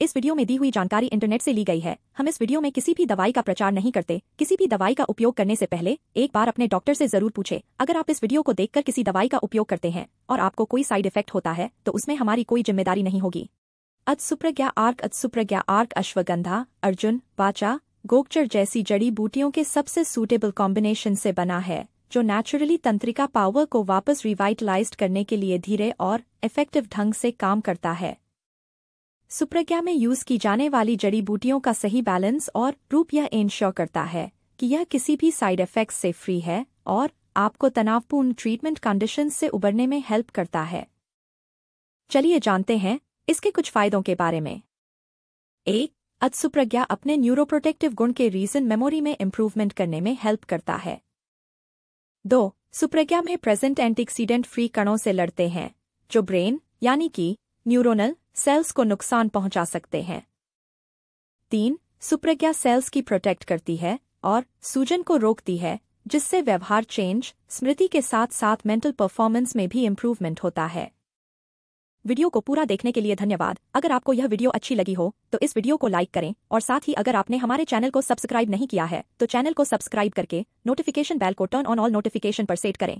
इस वीडियो में दी हुई जानकारी इंटरनेट से ली गई है हम इस वीडियो में किसी भी दवाई का प्रचार नहीं करते किसी भी दवाई का उपयोग करने से पहले एक बार अपने डॉक्टर से जरूर पूछे अगर आप इस वीडियो को देखकर किसी दवाई का उपयोग करते हैं और आपको कोई साइड इफेक्ट होता है तो उसमें हमारी कोई जिम्मेदारी नहीं होगी सुप्रज्ञा आर्क अत्सुप्रज्ञा आर्क अश्वगंधा अर्जुन बाचा गोगचर जैसी जड़ी बूटियों के सबसे सूटेबल कॉम्बिनेशन से बना है जो नेचुरली तंत्रिका पावर को वापस रिवाइटलाइज करने के लिए धीरे और इफेक्टिव ढंग से काम करता है सुप्रज्ञा में यूज की जाने वाली जड़ी बूटियों का सही बैलेंस और रूप यह इंश्योर करता है कि यह किसी भी साइड इफेक्ट से फ्री है और आपको तनावपूर्ण ट्रीटमेंट कंडीशन से उबरने में हेल्प करता है चलिए जानते हैं इसके कुछ फायदों के बारे में एक अत्सुप्रज्ञा अपने न्यूरोप्रोटेक्टिव गुण के रीजन मेमोरी में इम्प्रूवमेंट करने में हेल्प करता है दो सुप्रज्ञा में प्रेजेंट एंटीक्सीडेंट फ्री कणों से लड़ते हैं जो ब्रेन यानी कि न्यूरोनल सेल्स को नुकसान पहुंचा सकते हैं तीन सुप्रज्ञा सेल्स की प्रोटेक्ट करती है और सूजन को रोकती है जिससे व्यवहार चेंज स्मृति के साथ साथ मेंटल परफॉर्मेंस में भी इम्प्रूवमेंट होता है वीडियो को पूरा देखने के लिए धन्यवाद अगर आपको यह वीडियो अच्छी लगी हो तो इस वीडियो को लाइक करें और साथ ही अगर आपने हमारे चैनल को सब्सक्राइब नहीं किया है तो चैनल को सब्सक्राइब करके नोटिफिकेशन बेल को टर्न ऑन ऑल नोटिफिकेशन पर सेट करें